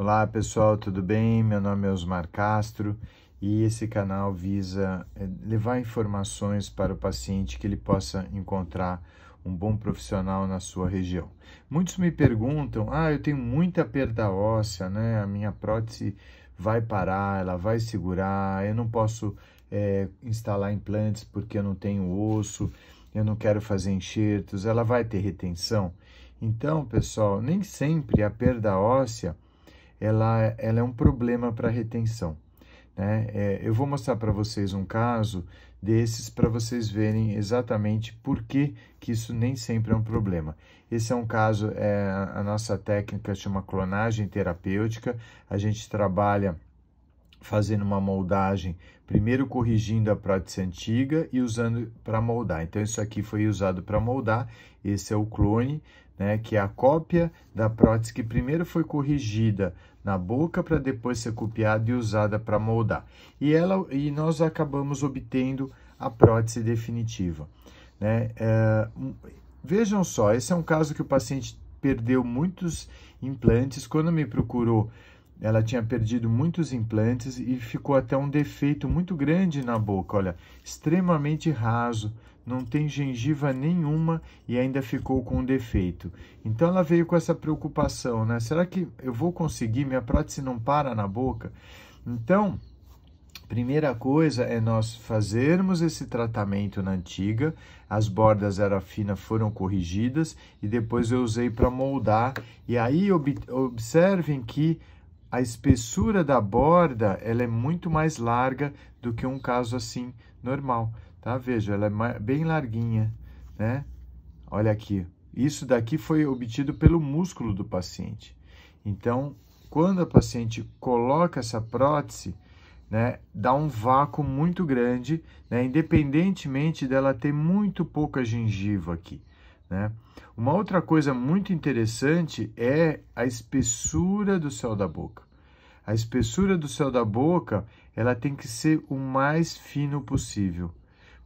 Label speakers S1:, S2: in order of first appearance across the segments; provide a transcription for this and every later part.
S1: Olá pessoal, tudo bem? Meu nome é Osmar Castro e esse canal visa eh, levar informações para o paciente que ele possa encontrar um bom profissional na sua região. Muitos me perguntam: ah, eu tenho muita perda óssea, né? A minha prótese vai parar, ela vai segurar, eu não posso é, instalar implantes porque eu não tenho osso, eu não quero fazer enxertos, ela vai ter retenção. Então, pessoal, nem sempre a perda óssea ela, ela é um problema para retenção. Né? É, eu vou mostrar para vocês um caso desses para vocês verem exatamente por que, que isso nem sempre é um problema. Esse é um caso, é, a nossa técnica chama clonagem terapêutica, a gente trabalha fazendo uma moldagem, primeiro corrigindo a prótese antiga e usando para moldar. Então, isso aqui foi usado para moldar, esse é o clone, né, que é a cópia da prótese que primeiro foi corrigida na boca para depois ser copiada e usada para moldar. E, ela, e nós acabamos obtendo a prótese definitiva. Né? É, vejam só, esse é um caso que o paciente perdeu muitos implantes. Quando me procurou, ela tinha perdido muitos implantes e ficou até um defeito muito grande na boca, olha, extremamente raso, não tem gengiva nenhuma e ainda ficou com um defeito. Então ela veio com essa preocupação, né? Será que eu vou conseguir? Minha prótese não para na boca? Então, primeira coisa é nós fazermos esse tratamento na antiga, as bordas era fina foram corrigidas e depois eu usei para moldar. E aí ob observem que a espessura da borda ela é muito mais larga do que um caso assim normal tá? Veja, ela é bem larguinha, né? Olha aqui. Isso daqui foi obtido pelo músculo do paciente. Então, quando a paciente coloca essa prótese, né, dá um vácuo muito grande, né, independentemente dela ter muito pouca gengiva aqui. Né? Uma outra coisa muito interessante é a espessura do céu da boca. A espessura do céu da boca ela tem que ser o mais fino possível.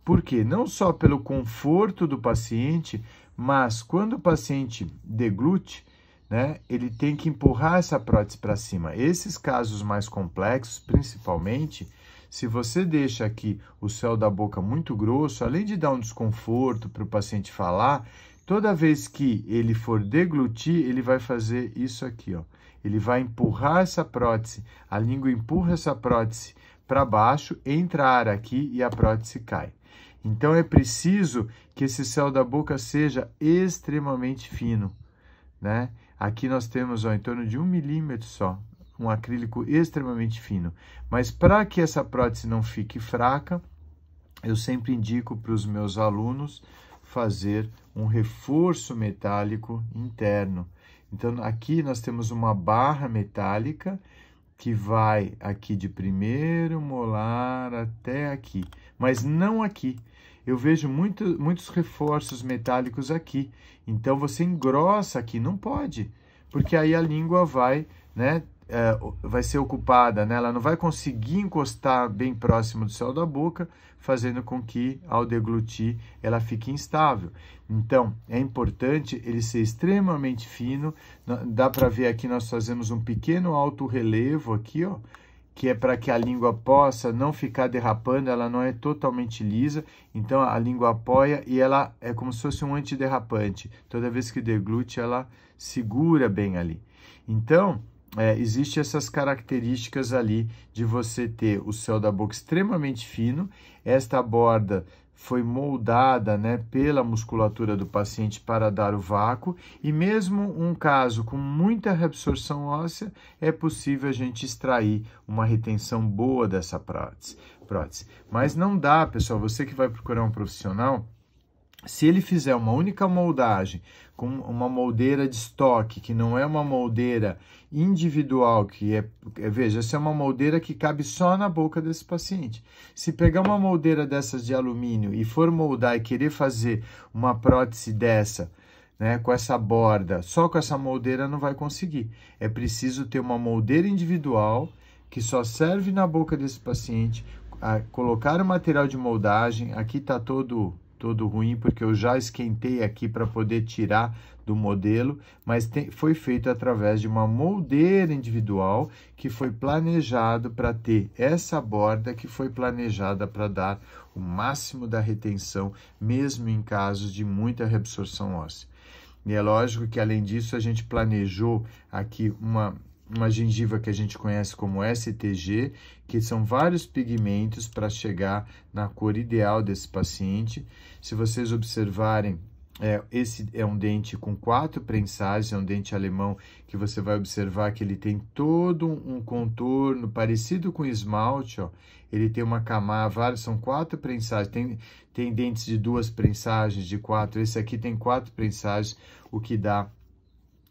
S1: Por quê? Não só pelo conforto do paciente, mas quando o paciente deglute, né, ele tem que empurrar essa prótese para cima. Esses casos mais complexos, principalmente, se você deixa aqui o céu da boca muito grosso, além de dar um desconforto para o paciente falar, toda vez que ele for deglutir, ele vai fazer isso aqui, ó. Ele vai empurrar essa prótese, a língua empurra essa prótese para baixo, entra ar aqui e a prótese cai. Então é preciso que esse céu da boca seja extremamente fino, né? Aqui nós temos ó, em torno de um milímetro só, um acrílico extremamente fino. Mas para que essa prótese não fique fraca, eu sempre indico para os meus alunos fazer um reforço metálico interno. Então aqui nós temos uma barra metálica que vai aqui de primeiro molar até aqui, mas não aqui eu vejo muito, muitos reforços metálicos aqui. Então você engrossa aqui, não pode, porque aí a língua vai, né, é, vai ser ocupada, né? ela não vai conseguir encostar bem próximo do céu da boca, fazendo com que, ao deglutir, ela fique instável. Então, é importante ele ser extremamente fino. Dá para ver aqui, nós fazemos um pequeno alto relevo aqui, ó, que é para que a língua possa não ficar derrapando, ela não é totalmente lisa, então a língua apoia e ela é como se fosse um antiderrapante. Toda vez que deglute, ela segura bem ali. Então, é, existe essas características ali de você ter o céu da boca extremamente fino, esta borda foi moldada né, pela musculatura do paciente para dar o vácuo, e mesmo um caso com muita reabsorção óssea, é possível a gente extrair uma retenção boa dessa prótese. prótese. Mas não dá, pessoal, você que vai procurar um profissional, se ele fizer uma única moldagem com uma moldeira de estoque, que não é uma moldeira individual, que é, é, veja, essa é uma moldeira que cabe só na boca desse paciente. Se pegar uma moldeira dessas de alumínio e for moldar e querer fazer uma prótese dessa, né, com essa borda, só com essa moldeira não vai conseguir. É preciso ter uma moldeira individual que só serve na boca desse paciente, a colocar o material de moldagem, aqui está todo todo ruim, porque eu já esquentei aqui para poder tirar do modelo, mas tem, foi feito através de uma moldeira individual que foi planejado para ter essa borda que foi planejada para dar o máximo da retenção, mesmo em casos de muita reabsorção óssea. E é lógico que, além disso, a gente planejou aqui uma uma gengiva que a gente conhece como STG, que são vários pigmentos para chegar na cor ideal desse paciente. Se vocês observarem, é, esse é um dente com quatro prensagens, é um dente alemão que você vai observar que ele tem todo um contorno parecido com esmalte, ó. Ele tem uma camada, são quatro prensagens, tem, tem dentes de duas prensagens, de quatro, esse aqui tem quatro prensagens, o que dá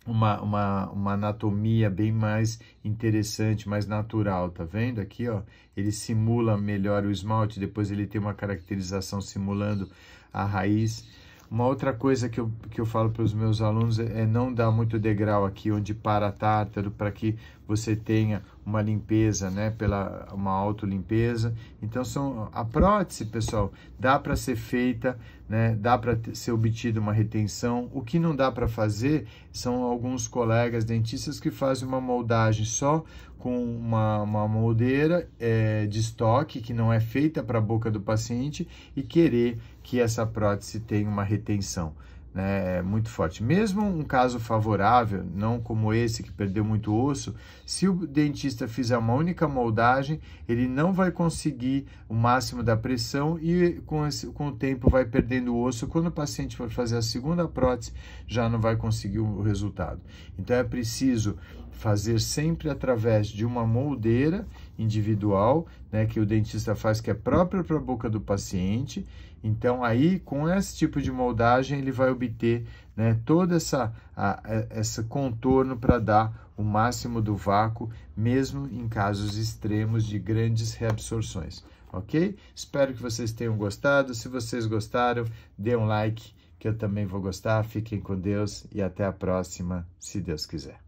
S1: uma, uma, uma anatomia bem mais interessante, mais natural, tá vendo? Aqui, ó, ele simula melhor o esmalte, depois ele tem uma caracterização simulando a raiz. Uma outra coisa que eu, que eu falo para os meus alunos é, é não dar muito degrau aqui onde para a tártaro, para que você tenha uma limpeza, né, pela uma autolimpeza. Então são a prótese, pessoal, dá para ser feita, né, dá para ser obtida uma retenção. O que não dá para fazer são alguns colegas dentistas que fazem uma moldagem só com uma, uma moldeira é, de estoque que não é feita para a boca do paciente e querer que essa prótese tenha uma retenção né, é muito forte. Mesmo um caso favorável, não como esse que perdeu muito osso, se o dentista fizer uma única moldagem, ele não vai conseguir o máximo da pressão e com, esse, com o tempo vai perdendo osso. Quando o paciente for fazer a segunda prótese, já não vai conseguir o resultado. Então é preciso fazer sempre através de uma moldeira individual, né, que o dentista faz que é própria para a boca do paciente então, aí, com esse tipo de moldagem, ele vai obter né, todo essa, a, é, esse contorno para dar o máximo do vácuo, mesmo em casos extremos de grandes reabsorções, ok? Espero que vocês tenham gostado. Se vocês gostaram, dê um like, que eu também vou gostar. Fiquem com Deus e até a próxima, se Deus quiser.